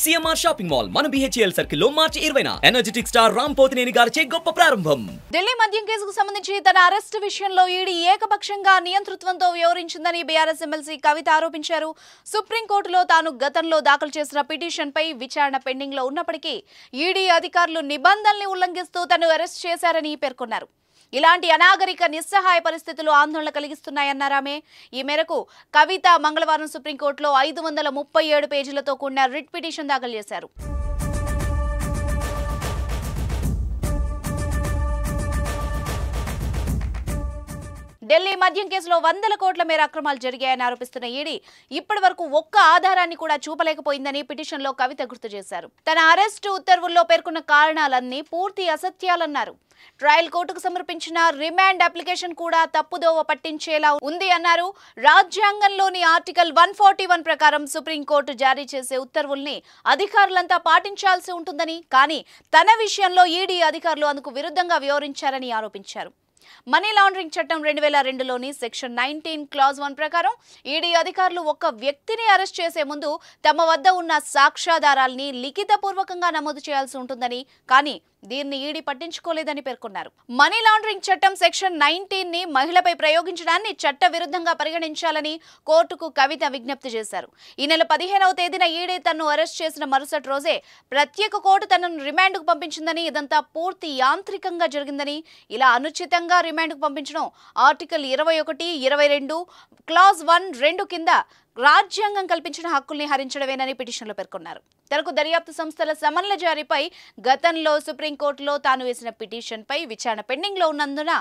CMR shopping mall మన BHEL circle లో మార్చి ఇరవై ఎనర్జెటిక్ స్టార్ రామ్ పోతినేని గారిచే గొప్ప ప్రారంభం ఢిల్లీ మద్యం కేసుకు సంబంధించి తన అరెస్ట్ విషయంలో ఈడీ ఏకపక్షంగా నియంతృత్వంతో వ్యవహరించిందని బీఆర్ఎస్ ఎమ్మెల్సీ కవిత ఆరోపించారు సుప్రీంకోర్టులో తాను గతంలో దాఖలు చేసిన పిటిషన్ పై విచారణ పెండింగ్ లో ఉన్నప్పటికీ ఈడీ అధికారులు నిబంధనల్ని ఉల్లంఘిస్తూ తను అరెస్ట్ చేశారని పేర్కొన్నారు ఇలాంటి అనాగరిక నిస్సహాయ పరిస్థితులు ఆందోళన కలిగిస్తున్నాయన్నారామే ఈ మేరకు కవిత మంగళవారం సుప్రీంకోర్టులో ఐదు వందల ముప్పై ఏడు పేజీలతో కూడిన రిట్ పిటిషన్ దాఖలు చేశారు ఢిల్లీ మద్యం కేసులో వందల కోట్ల మేర అక్రమాలు జరిగాయని ఆరోపిస్తున్న ఈడీ ఇప్పటి వరకు ఒక్క ఆధారాన్ని కూడా చూపలేకపోయిందని పిటిషన్లో కవిత గుర్తు చేశారు తన అరెస్టు ఉత్తర్వుల్లో పేర్కొన్న కారణాలన్నీ పూర్తి అసత్యాలన్నారు ట్రయల్ కోర్టుకు సమర్పించిన రిమాండ్ అప్లికేషన్ కూడా తప్పుదోవ పట్టించేలా ఉంది అన్నారు రాజ్యాంగంలోని ఆర్టికల్ వన్ ఫార్టీ వన్ ప్రకారం సుప్రీంకోర్టు జారీ చేసే ఉత్తర్వుల్ని అధికారులంతా పాటించాల్సి ఉంటుందని కానీ తన విషయంలో ఈడీ అధికారులు అందుకు విరుద్ధంగా వివరించారని ఆరోపించారు మనీ లాండరింగ్ చట్టం రెండు వేల రెండులోని సెక్షన్ నైన్టీన్ క్లాజ్ వన్ ప్రకారం ఈడీ అధికారులు ఒక వ్యక్తిని అరెస్ట్ చేసే ముందు తమ వద్ద ఉన్న సాక్ష్యాధారాల్ని లిఖితపూర్వకంగా నమోదు చేయాల్సి ఉంటుందని కానీ దీన్ని ఈడీ పట్టించుకోలేదని పేర్కొన్నారు మనీ లాండరింగ్ చట్టం సెక్షన్ నైన్టీన్ ని మహిళపై ప్రయోగించడాన్ని చట్ట విరుద్ధంగా పరిగణించాలని కోర్టుకు కవిత విజ్ఞప్తి చేశారు ఈ నెల పదిహేనవ తేదీన ఈడీ తనను అరెస్ట్ చేసిన మరుసటి రోజే ప్రత్యేక కోర్టు తనను రిమాండ్కు పంపించిందని ఇదంతా పూర్తి యాంత్రికంగా జరిగిందని ఇలా అనుచితంగా రిమాండ్కు పంపించడం ఆర్టికల్ ఇరవై ఒకటి ఇరవై రెండు క్లాజ్ వన్ రెండు కింద రాజ్యాంగం కల్పించిన హక్కుల్ని హరించడమేనని పిటిషన్లో పేర్కొన్నారు తనకు దర్యాప్తు సంస్థల సమన్ల జారీపై గతంలో సుప్రీంకోర్టులో తాను వేసిన పిటిషన్పై విచారణ పెండింగ్లో ఉన్నందున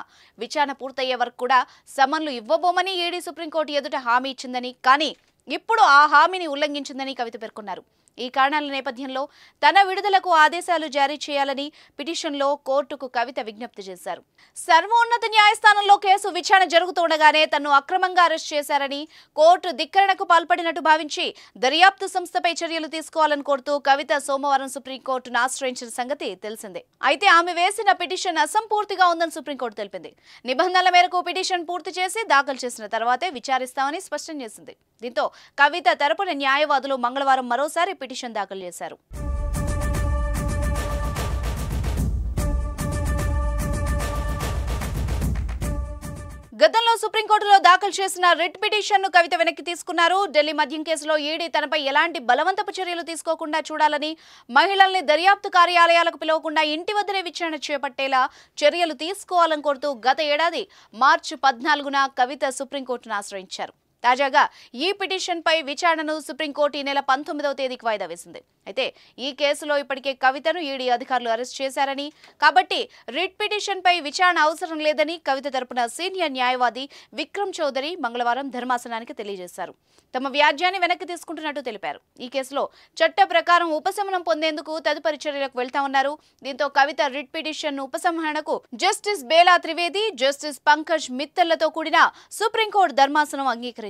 విచారణ పూర్తయ్యే వరకు కూడా సమన్లు ఇవ్వబోమని ఏడీ సుప్రీంకోర్టు ఎదుట హామీ ఇచ్చిందని కానీ ఇప్పుడు ఆ హామీని ఉల్లంఘించిందని కవిత పేర్కొన్నారు ఈ కారణాల నేపథ్యంలో తన విడుదలకు ఆదేశాలు జారీ చేయాలని పిటిషన్లో కోర్టుకు కవిత విజ్ఞప్తి చేశారు సర్వోన్నత న్యాయస్థానంలో కేసు విచారణ జరుగుతుండగానే తను అక్రమంగా అరెస్ట్ చేశారని కోర్టు ధిక్కరణకు పాల్పడినట్టు భావించి దర్యాప్తు సంస్థపై చర్యలు తీసుకోవాలని కోరుతూ కవిత సోమవారం సుప్రీంకోర్టును ఆశ్రయించిన సంగతి తెలిసిందే అయితే ఆమె వేసిన పిటిషన్ అసంపూర్తిగా ఉందని సుప్రీంకోర్టు తెలిపింది నిబంధనల మేరకు పిటిషన్ పూర్తి చేసి దాఖలు చేసిన తర్వాతే విచారిస్తామని స్పష్టం చేసింది దీంతో కవిత తరపున న్యాయవాదులు మంగళవారం మరోసారి పిటిషన్ దాఖలు చేశారు గతంలో సుప్రీంకోర్టులో దాఖలు చేసిన రిట్ పిటిషన్ను కవిత వెనక్కి తీసుకున్నారు ఢిల్లీ మద్యం కేసులో ఈడీ తనపై ఎలాంటి బలవంతపు చర్యలు తీసుకోకుండా చూడాలని మహిళల్ని దర్యాప్తు కార్యాలయాలకు పిలవకుండా ఇంటి వద్దనే విచారణ చేపట్టేలా చర్యలు తీసుకోవాలని కోరుతూ గత ఏడాది మార్చి పద్నాలుగున కవిత సుప్రీంకోర్టును ఆశ్రయించారు తాజాగా ఈ పిటిషన్పై విచారణను సుప్రీంకోర్టు ఈ నెల పంతొమ్మిదవ తేదీకి వాయిదా వేసింది అయితే ఈ కేసులో ఇప్పటికే కవితను ఈడీ అధికారులు అరెస్ట్ చేశారని కాబట్టి రిట్ పిటిషన్పై విచారణ అవసరం లేదని కవిత తరపున సీనియర్ న్యాయవాది విక్రమ్ చౌదరి మంగళవారం ధర్మాసనానికి తెలియజేశారు తమ వ్యాజ్యాన్ని వెనక్కి తీసుకుంటున్నట్టు తెలిపారు ఈ కేసులో చట్ట ప్రకారం ఉపశమనం పొందేందుకు తదుపరి చర్యలకు వెళ్తామన్నారు దీంతో కవిత రిట్ పిటిషన్ ఉపసంహరణకు జస్టిస్ బేలా త్రివేది జస్టిస్ పంకజ్ మిత్తల్లతో కూడిన సుప్రీంకోర్టు ధర్మాసనం అంగీకరించారు